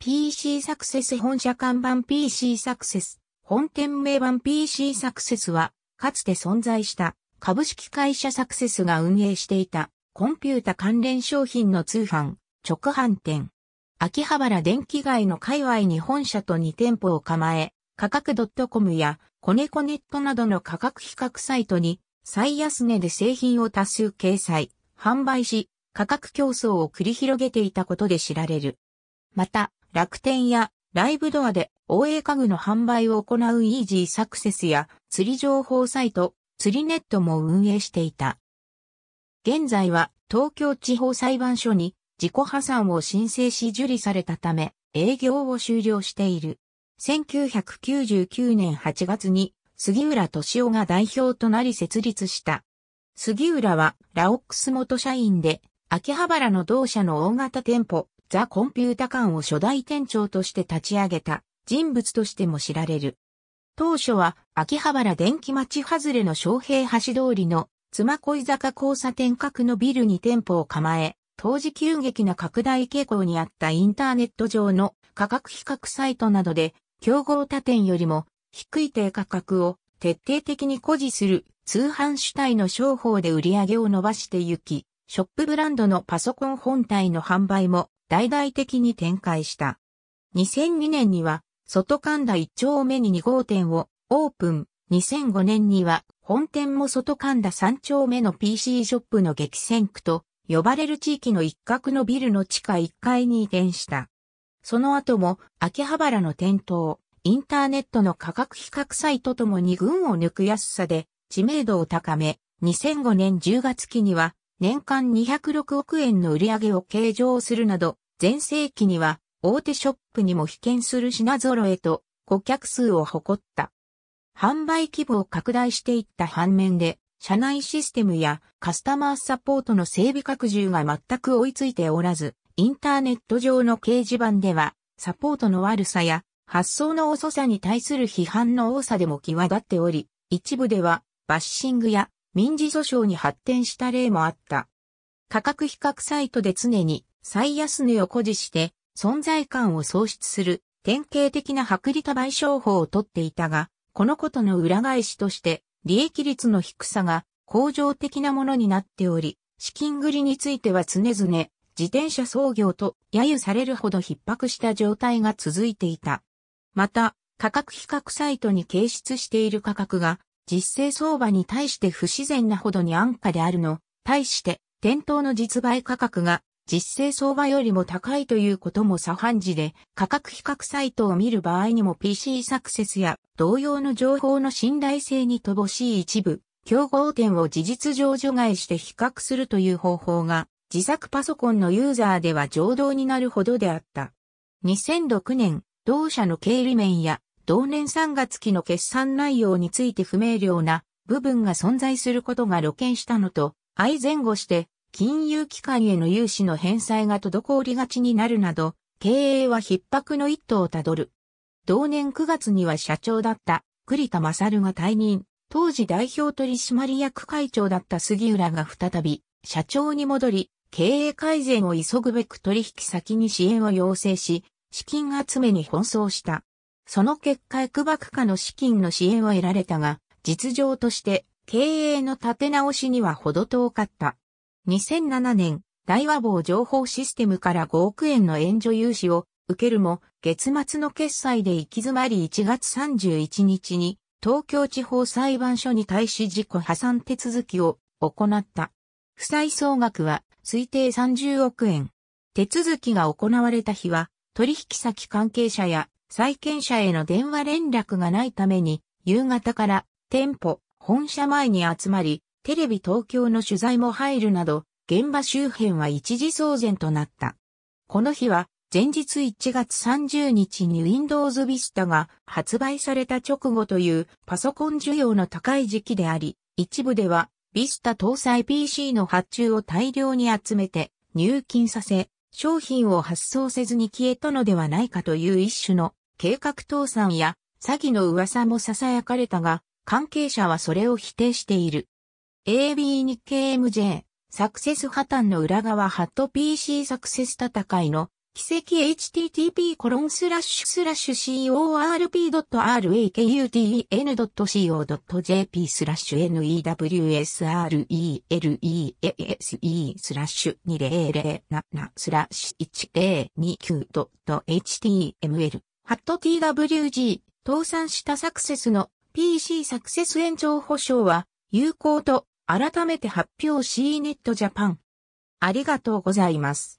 PC サクセス本社看板 PC サクセス、本店名版 PC サクセスは、かつて存在した株式会社サクセスが運営していたコンピュータ関連商品の通販、直販店。秋葉原電気街の界隈に本社と2店舗を構え、価格 .com やコネコネットなどの価格比較サイトに最安値で製品を多数掲載、販売し、価格競争を繰り広げていたことで知られる。また、楽天やライブドアで OA 家具の販売を行うイージーサクセスや釣り情報サイト、釣りネットも運営していた。現在は東京地方裁判所に自己破産を申請し受理されたため営業を終了している。1999年8月に杉浦敏夫が代表となり設立した。杉浦はラオックス元社員で秋葉原の同社の大型店舗ザ・コンピュータ館を初代店長として立ち上げた人物としても知られる。当初は秋葉原電気町外れの昌平橋通りの妻恋坂交差点角のビルに店舗を構え、当時急激な拡大傾向にあったインターネット上の価格比較サイトなどで、競合他店よりも低い低価格を徹底的に誇示する通販主体の商法で売り上げを伸ばしてゆき、ショップブランドのパソコン本体の販売も大々的に展開した。2002年には、外神田1丁目に2号店をオープン。2005年には、本店も外神田3丁目の PC ショップの激戦区と呼ばれる地域の一角のビルの地下1階に移転した。その後も、秋葉原の店頭、インターネットの価格比較サイトともに群を抜く安さで知名度を高め、2005年10月期には年間206億円の売り上げを計上するなど、前世紀には大手ショップにも被験する品揃えと顧客数を誇った。販売規模を拡大していった反面で、社内システムやカスタマーサポートの整備拡充が全く追いついておらず、インターネット上の掲示板では、サポートの悪さや発想の遅さに対する批判の多さでも際立っており、一部ではバッシングや民事訴訟に発展した例もあった。価格比較サイトで常に最安値を誇示して存在感を喪失する典型的な薄利多売商法をとっていたが、このことの裏返しとして利益率の低さが恒常的なものになっており、資金繰りについては常々自転車操業と揶揄されるほど逼迫した状態が続いていた。また、価格比較サイトに掲出している価格が実勢相場に対して不自然なほどに安価であるの、対して店頭の実売価格が実勢相場よりも高いということも左半事で価格比較サイトを見る場合にも PC サクセスや同様の情報の信頼性に乏しい一部、競合店を事実上除外して比較するという方法が自作パソコンのユーザーでは上道になるほどであった。2006年、同社の経理面や同年3月期の決算内容について不明瞭な部分が存在することが露見したのと、相前後して、金融機関への融資の返済が滞りがちになるなど、経営は逼迫の一途をたどる。同年9月には社長だった栗田勝が退任、当時代表取締役会長だった杉浦が再び社長に戻り、経営改善を急ぐべく取引先に支援を要請し、資金集めに奔走した。その結果区爆下の資金の支援は得られたが、実情として経営の立て直しにはほど遠かった。2007年、大和房情報システムから5億円の援助融資を受けるも、月末の決済で行き詰まり1月31日に東京地方裁判所に対し自己破産手続きを行った。負債総額は推定30億円。手続きが行われた日は、取引先関係者や債権者への電話連絡がないために、夕方から店舗、本社前に集まり、テレビ東京の取材も入るなど、現場周辺は一時騒然となった。この日は、前日1月30日に Windows Vista が発売された直後というパソコン需要の高い時期であり、一部では Vista 搭載 PC の発注を大量に集めて入金させ、商品を発送せずに消えたのではないかという一種の計画倒産や詐欺の噂も囁かれたが、関係者はそれを否定している。AB 日経 MJ、サクセス破綻の裏側ハット PC サクセス戦いの奇跡 http コロンスラッシュスラッシュ corp.rakutn.co.jp スラッシュ newsrelease スラッシュ2007スラッシュ 109.html ハット TWG 倒産したサクセスの PC サクセス延長保証は有効と改めて発表 C ネットジャパン。ありがとうございます。